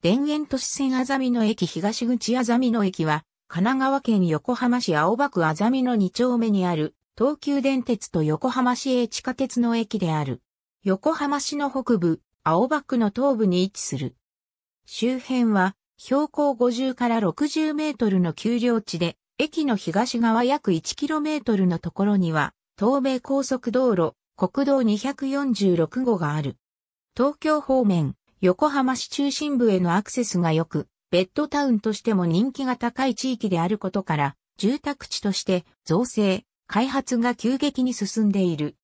田園都市線あざみの駅東口あざみの駅は、神奈川県横浜市青葉区あざみの2丁目にある、東急電鉄と横浜市営地下鉄の駅である。横浜市の北部、青葉区の東部に位置する。周辺は、標高50から60メートルの丘陵地で、駅の東側約1キロメートルのところには、東名高速道路、国道246号がある。東京方面、横浜市中心部へのアクセスが良く、ベッドタウンとしても人気が高い地域であることから、住宅地として造成、開発が急激に進んでいる。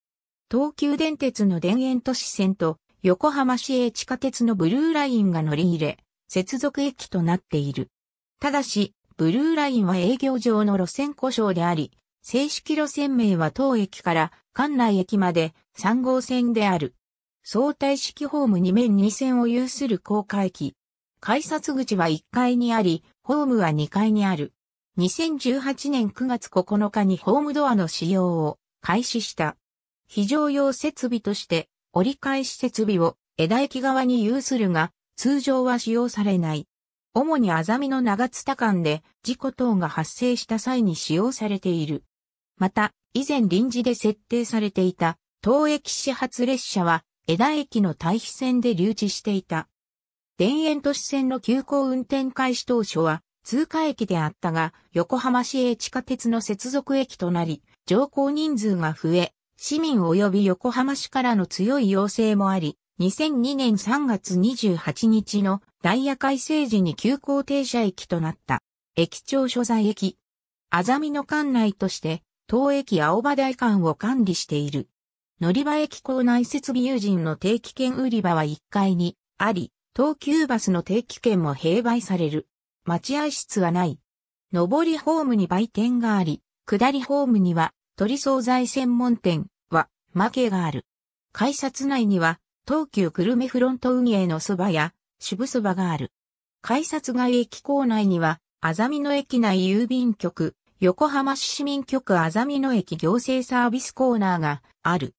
東急電鉄の田園都市線と横浜市営地下鉄のブルーラインが乗り入れ、接続駅となっている。ただし、ブルーラインは営業上の路線故障であり、正式路線名は当駅から関内駅まで3号線である。相対式ホーム2面2線を有する公開機。改札口は1階にあり、ホームは2階にある。2018年9月9日にホームドアの使用を開始した。非常用設備として折り返し設備を枝駅側に有するが、通常は使用されない。主にあざみの長津田間で事故等が発生した際に使用されている。また、以前臨時で設定されていた当駅始発列車は枝駅の対比線で留置していた。田園都市線の急行運転開始当初は通過駅であったが、横浜市営地下鉄の接続駅となり、乗降人数が増え、市民及び横浜市からの強い要請もあり、2002年3月28日のダイヤ改正時に急行停車駅となった。駅長所在駅。あざみの管内として、当駅青葉台間を管理している。乗り場駅構内設備友人の定期券売り場は1階にあり、東急バスの定期券も併売される。待合室はない。上りホームに売店があり、下りホームには鳥惣菜専門店は負けがある。改札内には東急久留米フロント運営のそばや渋そばがある。改札外駅構内には、あざみ野駅内郵便局、横浜市市民局あざみ野駅行政サービスコーナーがある。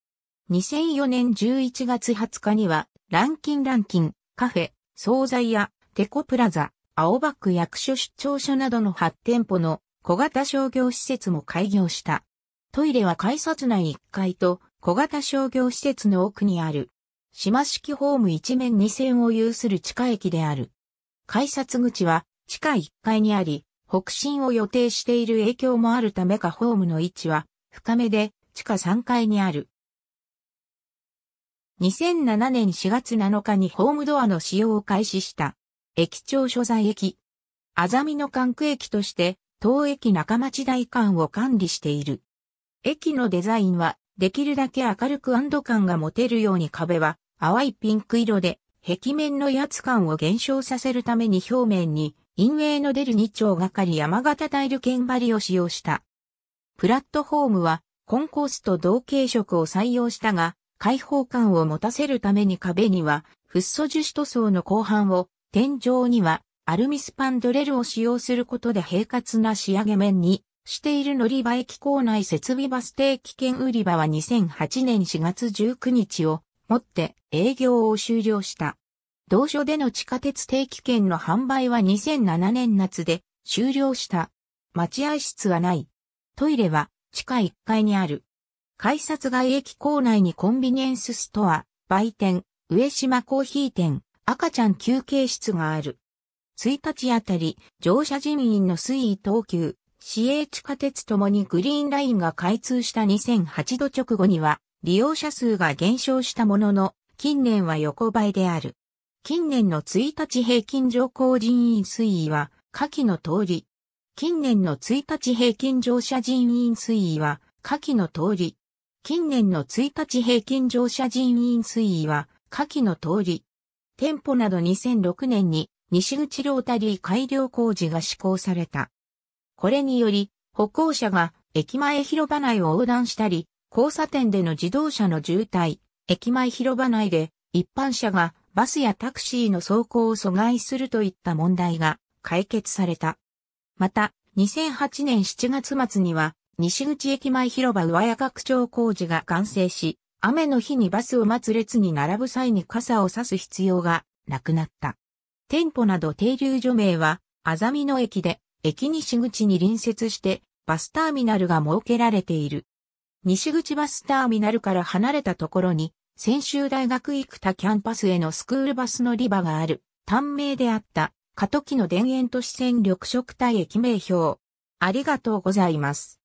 2004年11月20日には、ランキンランキン、カフェ、惣菜屋、テコプラザ、青ック役所出張所などの8店舗の小型商業施設も開業した。トイレは改札内1階と小型商業施設の奥にある。島式ホーム一面2線を有する地下駅である。改札口は地下1階にあり、北進を予定している影響もあるためかホームの位置は深めで地下3階にある。2007年4月7日にホームドアの使用を開始した。駅長所在駅。あざみの管区駅として、当駅中町大館を管理している。駅のデザインは、できるだけ明るく安堵感が持てるように壁は、淡いピンク色で、壁面の威圧感を減少させるために表面に、陰影の出る2丁がかり山形タイル剣張りを使用した。プラットフォームは、コンコースと同系色を採用したが、開放感を持たせるために壁には、フッ素樹脂塗装の後半を、天井にはアルミスパンドレルを使用することで平滑な仕上げ面にしている乗り場駅構内設備バス停期券売り場は2008年4月19日をもって営業を終了した。同所での地下鉄定期券の販売は2007年夏で終了した。待合室はない。トイレは地下1階にある。改札外駅構内にコンビニエンスストア、売店、上島コーヒー店、赤ちゃん休憩室がある。1日あたり、乗車人員の推移等級、市営地下鉄ともにグリーンラインが開通した2008度直後には、利用者数が減少したものの、近年は横ばいである。近年の1日平均乗降人員推移は、下記の通り。近年の1日平均乗車人員推移は、下記の通り。近年の1日平均乗車人員推移は、下記の通り。店舗など2006年に西口ロータリー改良工事が施行された。これにより、歩行者が駅前広場内を横断したり、交差点での自動車の渋滞、駅前広場内で一般車がバスやタクシーの走行を阻害するといった問題が解決された。また、2008年7月末には西口駅前広場上屋拡張工事が完成し、雨の日にバスを待つ列に並ぶ際に傘を差す必要がなくなった。店舗など停留所名は、あざみの駅で、駅西口に隣接して、バスターミナルが設けられている。西口バスターミナルから離れたところに、専修大学生田キャンパスへのスクールバスの利場がある、短名であった、過渡期の田園都市線緑色帯駅名標。ありがとうございます。